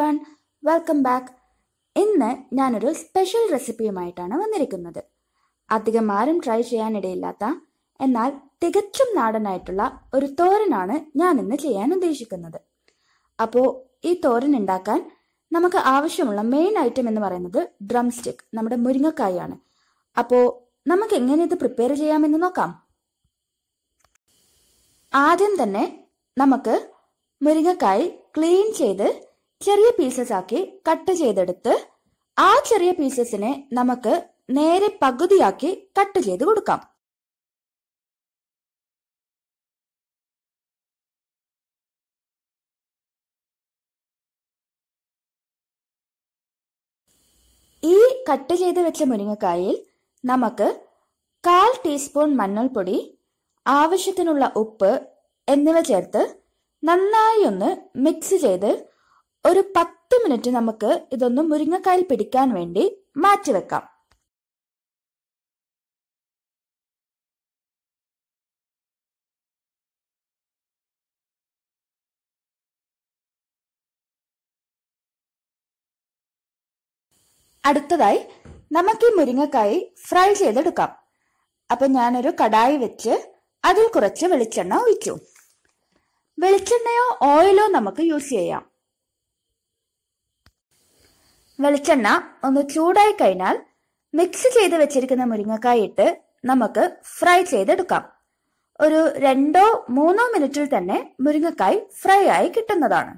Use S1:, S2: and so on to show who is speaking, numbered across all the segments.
S1: one welcome back ഇന്ന് ഞാനൊരു special റെസിപ്പിയുമായിട്ടാണ് വന്നിരിക്കുന്നത് അധികം ആരും ട്രൈ ചെയ്യാനിടയില്ലാത്ത എന്നാൽ തികച്ചും നാടനായിട്ടുള്ള ഒരു തോരനാണ് ഞാൻ ഇന്ന് ചെയ്യാൻ ഉദ്ദേശിക്കുന്നത് അപ്പോൾ ഈ തോരൻ ഉണ്ടാക്കാൻ നമുക്ക് ആവശ്യമുള്ള മെയിൻ ഐറ്റം എന്ന് പറയുന്നത് ഡ്രം സ്റ്റിക്ക് നമ്മുടെ മുരിങ്ങക്കായാണ് അപ്പോൾ നമുക്ക് എങ്ങനെ ഇത് പ്രിപ്പയർ ചെയ്യാമെന്ന് നോക്കാം ആദ്യം തന്നെ നമുക്ക് മുരിങ്ങക്കായ് ക്ലീൻ ചെയ്ത് ചെറിയ പീസസ് ആക്കി കട്ട് ചെയ്തെടുത്ത് ആ ചെറിയ പീസസിനെ നമുക്ക് നേരെ പകുതിയാക്കി കട്ട് ചെയ്ത് കൊടുക്കാം
S2: ഈ കട്ട്
S1: ചെയ്ത് വെച്ച മുരിങ്ങക്കായിൽ നമുക്ക് കാൽ ടീസ്പൂൺ മഞ്ഞൾപ്പൊടി ആവശ്യത്തിനുള്ള ഉപ്പ് എന്നിവ ചേർത്ത് നന്നായി ഒന്ന് മിക്സ് ചെയ്ത് ഒരു പത്ത് മിനിറ്റ് നമുക്ക് ഇതൊന്ന് മുരിങ്ങക്കായിൽ പിടിക്കാൻ വേണ്ടി
S2: മാറ്റിവെക്കാം അടുത്തതായി
S1: നമുക്ക് ഈ മുരിങ്ങക്കായി ഫ്രൈ ചെയ്തെടുക്കാം അപ്പൊ ഞാനൊരു കടായി വെച്ച് അതിൽ കുറച്ച് വെളിച്ചെണ്ണ ഒഴിച്ചു വെളിച്ചെണ്ണയോ ഓയിലോ നമുക്ക് യൂസ് ചെയ്യാം വെളിച്ചെണ്ണ ഒന്ന് ചൂടായി കഴിഞ്ഞാൽ മിക്സ് ചെയ്ത് വെച്ചിരിക്കുന്ന മുരിങ്ങക്കായ ഇട്ട് നമുക്ക് ഫ്രൈ ചെയ്തെടുക്കാം ഒരു രണ്ടോ മൂന്നോ മിനിറ്റിൽ തന്നെ മുരിങ്ങക്കായ് ഫ്രൈ ആയി കിട്ടുന്നതാണ്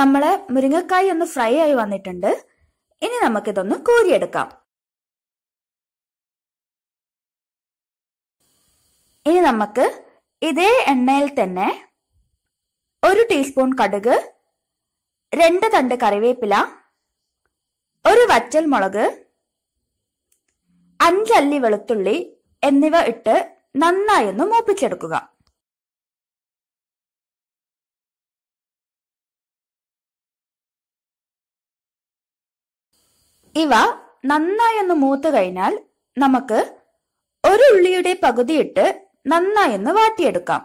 S2: നമ്മളെ മുരിങ്ങക്കായ് ഒന്ന് ഫ്രൈ ആയി വന്നിട്ടുണ്ട് ഇനി നമുക്കിതൊന്ന് കോരിയെടുക്കാം
S1: ഇനി നമുക്ക് ഇതേ എണ്ണയിൽ തന്നെ ഒരു ടീസ്പൂൺ കടുക് രണ്ട് തണ്ട് കറിവേപ്പില ഒരു വച്ചൽ മുളക് അഞ്ചല്ലി വെളുത്തുള്ളി എന്നിവ ഇട്ട്
S2: നന്നായി ഒന്ന് മൂപ്പിച്ചെടുക്കുക ഇവ
S1: നന്നായി ഒന്ന് മൂത്തു കഴിഞ്ഞാൽ നമുക്ക് ഒരു ഉള്ളിയുടെ പകുതിയിട്ട് നന്നായൊന്ന് വാട്ടിയെടുക്കാം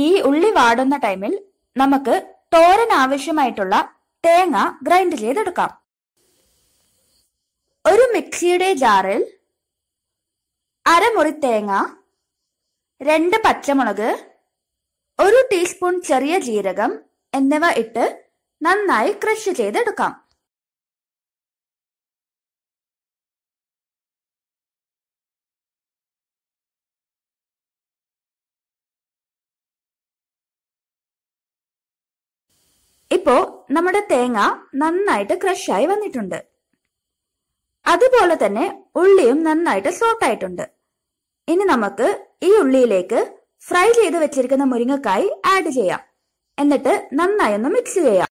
S1: ഈ ഉള്ളി വാടുന്ന ടൈമിൽ നമുക്ക് തോരൻ ആവശ്യമായിട്ടുള്ള തേങ്ങ ഗ്രൈൻഡ് ചെയ്തെടുക്കാം ഒരു മിക്സിയുടെ ജാറിൽ അരമുറി തേങ്ങ രണ്ട് പച്ചമുളക് ഒരു ടീസ്പൂൺ ചെറിയ ജീരകം എന്നിവ ഇട്ട് നന്നായി ക്രഷ് ചെയ്തെടുക്കാം ഇപ്പോ നമ്മുടെ തേങ്ങ നന്നായിട്ട് ക്രഷായി വന്നിട്ടുണ്ട് അതുപോലെ തന്നെ ഉള്ളിയും നന്നായിട്ട് ആയിട്ടുണ്ട് ഇനി നമുക്ക് ഈ ഉള്ളിയിലേക്ക് ഫ്രൈ ചെയ്ത് വെച്ചിരിക്കുന്ന മുരിങ്ങക്കായി ആഡ് ചെയ്യാം എന്നിട്ട്
S2: നന്നായി ഒന്ന് മിക്സ് ചെയ്യാം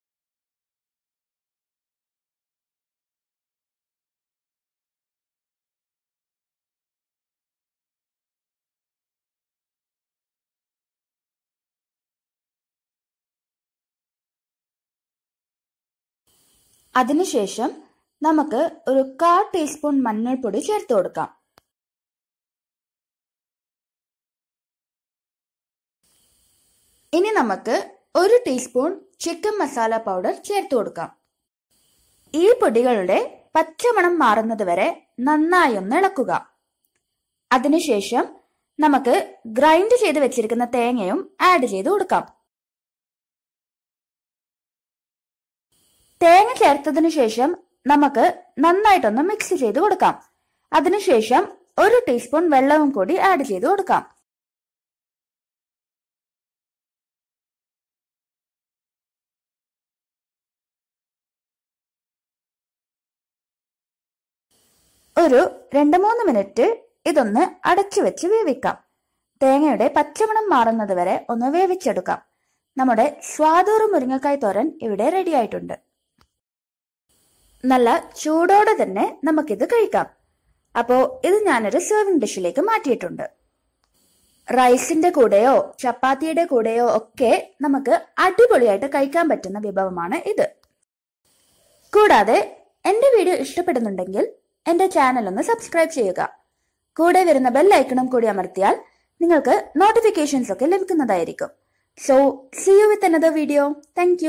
S2: അതിനുശേഷം നമുക്ക് ഒരു കാൽ ടീസ്പൂൺ മഞ്ഞൾപ്പൊടി ചേർത്ത് കൊടുക്കാം
S1: ഇനി നമുക്ക് ഒരു ടീസ്പൂൺ ചിക്കൻ മസാല പൗഡർ ചേർത്ത് കൊടുക്കാം ഈ പൊടികളുടെ പച്ചമണം മാറുന്നത് വരെ നന്നായി ഒന്ന് ഇളക്കുക അതിനുശേഷം നമുക്ക് ഗ്രൈൻഡ് ചെയ്ത് വെച്ചിരിക്കുന്ന തേങ്ങയും ആഡ് ചെയ്ത് കൊടുക്കാം തേങ്ങ ചേർത്തതിനു ശേഷം നമുക്ക് നന്നായിട്ടൊന്ന് മിക്സ് ചെയ്ത് കൊടുക്കാം അതിനുശേഷം ഒരു ടീസ്പൂൺ വെള്ളവും കൂടി ആഡ് ചെയ്ത് കൊടുക്കാം ഒരു രണ്ട് മൂന്ന് മിനിറ്റ് ഇതൊന്ന് അടച്ചു വെച്ച് വേവിക്കാം തേങ്ങയുടെ പച്ചമണം മാറുന്നത് വരെ ഒന്ന് വേവിച്ചെടുക്കാം നമ്മുടെ സ്വാദൂർ മുരിങ്ങക്കായ് തോരൻ ഇവിടെ റെഡി ആയിട്ടുണ്ട് നല്ല ചൂടോടെ തന്നെ നമുക്കിത് കഴിക്കാം അപ്പോ ഇത് ഞാനൊരു സെർവിംഗ് ഡിഷിലേക്ക് മാറ്റിയിട്ടുണ്ട് റൈസിന്റെ കൂടെയോ ചപ്പാത്തിയുടെ കൂടെയോ ഒക്കെ നമുക്ക് അടിപൊളിയായിട്ട് കഴിക്കാൻ പറ്റുന്ന വിഭവമാണ് ഇത് കൂടാതെ എന്റെ വീഡിയോ ഇഷ്ടപ്പെടുന്നുണ്ടെങ്കിൽ എന്റെ ചാനൽ ഒന്ന് സബ്സ്ക്രൈബ് ചെയ്യുക കൂടെ വരുന്ന ബെൽ ഐക്കണും കൂടി അമർത്തിയാൽ നിങ്ങൾക്ക് നോട്ടിഫിക്കേഷൻസ് ഒക്കെ ലഭിക്കുന്നതായിരിക്കും so see you with another video
S2: thank